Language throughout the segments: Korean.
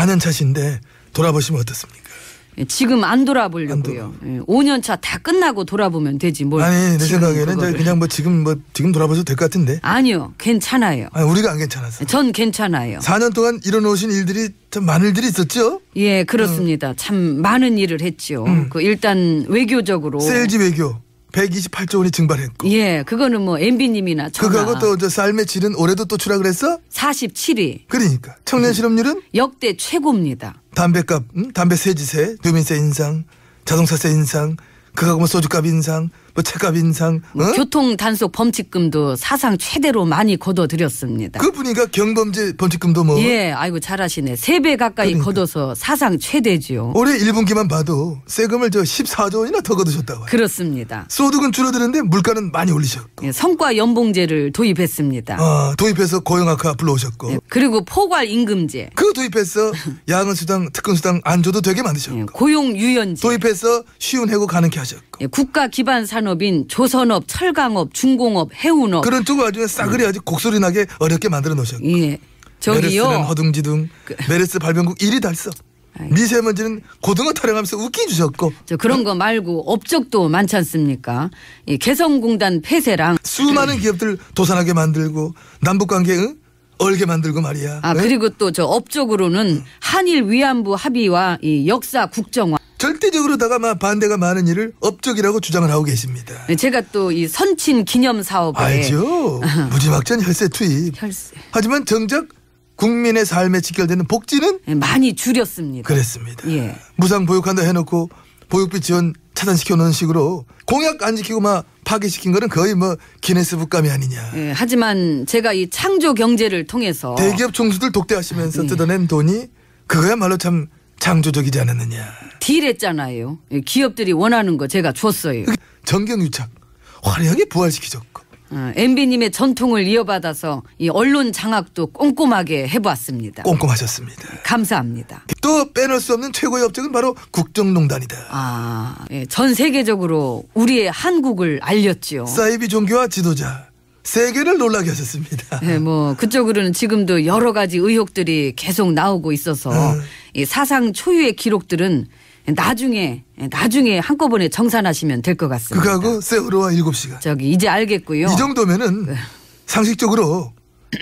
4년 차신데 돌아보시면 어떻습니까? 예, 지금 안 돌아보려고요. 안 5년 예, 차다 끝나고 돌아보면 되지 뭘. 아니 내 생각에는 그 그냥 뭐 지금 뭐 지금 돌아보셔도 될 것 같은데. 아니요, 괜찮아요. 아니, 우리가 안 괜찮았어. 전 괜찮아요. 4년 동안 일어놓으신 일들이 참 많은 일들이 있었죠. 예, 그렇습니다. 음. 참 많은 일을 했지 음. 그 일단 외교적으로. 셀지 외교. 128조 원이 증발했고. 예, 그거는 뭐 MB님이나 그거하고 또저 쌀매 질은 올해도 또 추락을했어? 47위. 그러니까 청년 실업률은 음. 역대 최고입니다. 담배값, 음? 담배 세지세, 누민세 인상, 자동차세 인상, 그거하고 뭐 소주값 인상, 뭐 체감 인상, 어? 교통 단속 범칙금도 사상 최대로 많이 거둬들였습니다. 그 분이가 경범죄 범칙금도 뭐? 예, 아이고 잘하시네. 세 배 가까이 그러니까. 거둬서 사상 최대지요. 올해 1분기만 봐도 세금을 저 14조 원이나 더 거두셨다고요. 그렇습니다. 소득은 줄어드는데 물가는 많이 올리셨고. 예, 성과 연봉제를 도입했습니다. 아, 도입해서 고용학화 불러오셨고. 예, 그리고 포괄 임금제. 그 도입해서 야근 수당, 특근 수당 안 줘도 되게 만드셨고. 예, 고용 유연제. 도입해서 쉬운 해고 가능케 하셨고. 예, 국가 기반 살 산업인 조선업, 철강업, 중공업, 해운업 그런 쪽 아주 싸그리 아주 곡소리 나게 어렵게 만들어 놓으셨고. 예. 저기요. 메르스는 허둥지둥. 그... 메르스 발병국 1위 달성. 미세먼지는 고등어 타령하면서 웃기주셨고. 저 그런 거 말고 업적도 많지 않습니까? 이 개성공단 폐쇄랑 수많은 음. 기업들 도산하게 만들고 남북관계 응? 얼게 만들고 말이야. 아 네? 그리고 또 저 업적으로는 한일 위안부 합의와 이 역사 국정화. 전체적으로다가 막 반대가 많은 일을 업적이라고 주장을 하고 계십니다. 네, 제가 또 이 선친 기념 사업에 알죠. 무지막지한 혈세 투입. 혈세. 하지만 정작 국민의 삶에 직결되는 복지는 네, 많이 줄였습니다. 그랬습니다. 예. 무상 보육한다 해놓고 보육비 지원 차단시켜 놓은 식으로 공약 안 지키고 막 파기시킨 거는 거의 뭐 기네스 북감이 아니냐. 예, 하지만 제가 이 창조 경제를 통해서 대기업 총수들 독대하시면서 예. 뜯어낸 돈이 그거야말로 참 창조적이지 않았느냐. 딜했잖아요. 예, 기업들이 원하는 거 제가 줬어요. 전경유착 그 화려하게 부활시키셨고. 어, 아, MB님의 전통을 이어받아서 이 언론 장악도 꼼꼼하게 해보았습니다. 꼼꼼하셨습니다. 감사합니다. 또 빼놓을 수 없는 최고의 업적은 바로 국정농단이다. 아, 예, 전 세계적으로 우리의 한국을 알렸지 사이비 종교와 지도자, 세계를 놀라게 하셨습니다. 네, 뭐 그쪽으로는 지금도 여러 가지 의혹들이 계속 나오고 있어서 음. 이 사상 초유의 기록들은 나중에 나중에 한꺼번에 정산하시면 될 것 같습니다. 그거하고 세월호와 7시간. 저기 이제 알겠고요. 이 정도면은 네. 상식적으로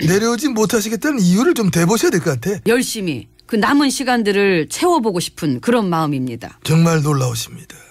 내려오지 못하시겠다는 이유를 좀 대보셔야 될 것 같아. 열심히 그 남은 시간들을 채워보고 싶은 그런 마음입니다. 정말 놀라우십니다.